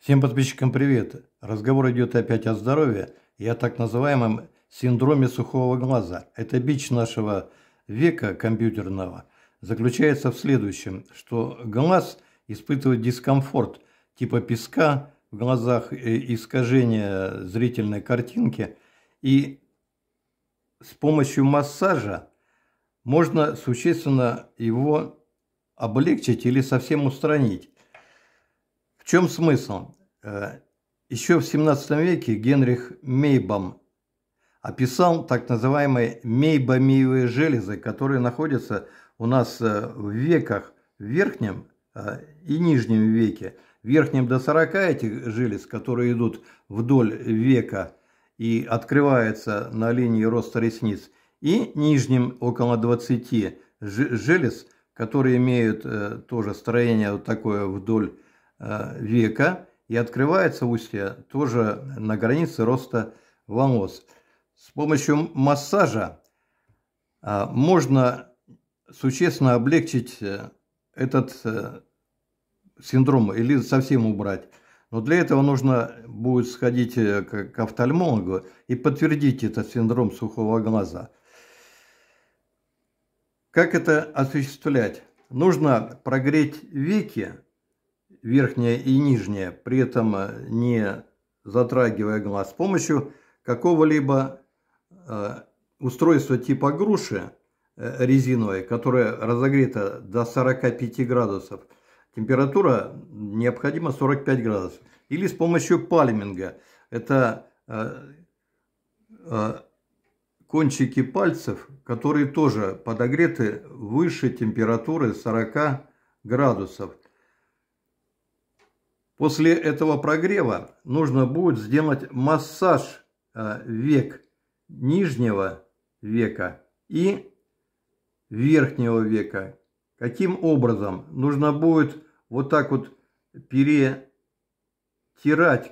Всем подписчикам привет! Разговор идет опять о здоровье и о так называемом синдроме сухого глаза. Это бич нашего века компьютерного. Заключается в следующем, что глаз испытывает дискомфорт типа песка в глазах, э, искажения зрительной картинки. И с помощью массажа можно существенно его облегчить или совсем устранить. В чем смысл? Э, Еще в 17 веке Генрих Мейбам описал так называемые Мейбомиевые железы, которые находятся у нас э, в веках в верхнем э, и нижнем веке. В верхнем до 40 этих желез, которые идут вдоль века и открываются на линии роста ресниц, и нижнем около 20 желез, которые имеют тоже строение вот такое вдоль Э, века и открывается устье тоже на границе роста волос. С помощью массажа э, можно существенно облегчить э, этот синдром или совсем убрать. Но для этого нужно будет сходить к офтальмологу и подтвердить этот синдром сухого глаза. Как это осуществлять? Нужно прогреть веки верхняя и нижняя, при этом э, не затрагивая глаз. С помощью какого-либо э, устройства типа груши э, резиновой, которая разогрета до 45 градусов, температура необходима 45 градусов. Или с помощью пальминга. Это кончики пальцев, которые тоже подогреты выше температуры 40 градусов. После этого прогрева нужно будет сделать массаж э, век нижнего века и верхнего века. Каким образом? Нужно будет вот так вот перетирать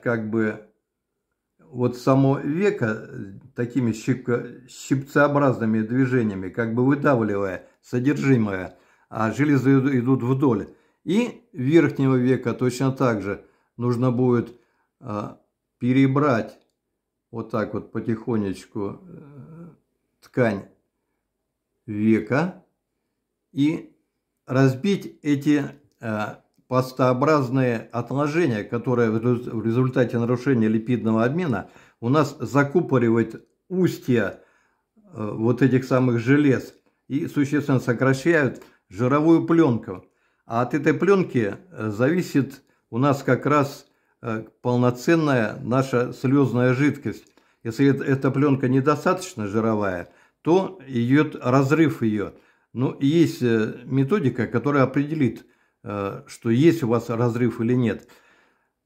как бы вот само века такими щипко, щипцеобразными движениями, как бы выдавливая содержимое, а железы идут вдоль. И верхнего века точно так же нужно будет а, перебрать вот так вот потихонечку э, ткань века и разбить эти а, пастообразные отложения, которые в результате нарушения липидного обмена у нас закупоривают устья э, вот этих самых желез и существенно сокращают жировую пленку. А от этой пленки э, зависит у нас как раз э, полноценная наша слезная жидкость. Если эта пленка недостаточно жировая, то идет разрыв ее. Но ну, есть э, методика, которая определит, что есть у вас разрыв или нет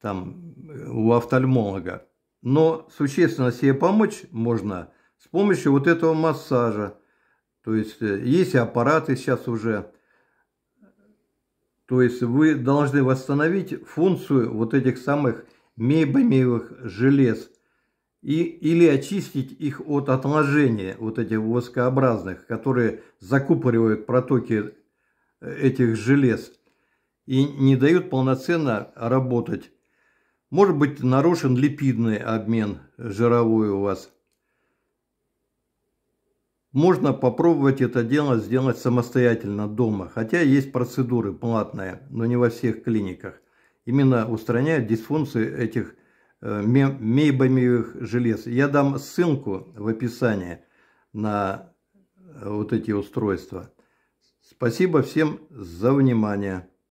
там, у офтальмолога. Но существенно себе помочь можно с помощью вот этого массажа. То есть есть аппараты сейчас уже, то есть вы должны восстановить функцию вот этих самых мейбомиевых желез и, или очистить их от отложения вот этих воскообразных, которые закупоривают протоки э, этих желез и не дают полноценно работать. Может быть нарушен липидный обмен э, жировой у вас – можно попробовать это дело сделать самостоятельно дома, хотя есть процедуры платные, но не во всех клиниках. Именно устраняют дисфункции этих э, мейбомиевых желез. Я дам ссылку в описании на э, вот эти устройства. Спасибо всем за внимание.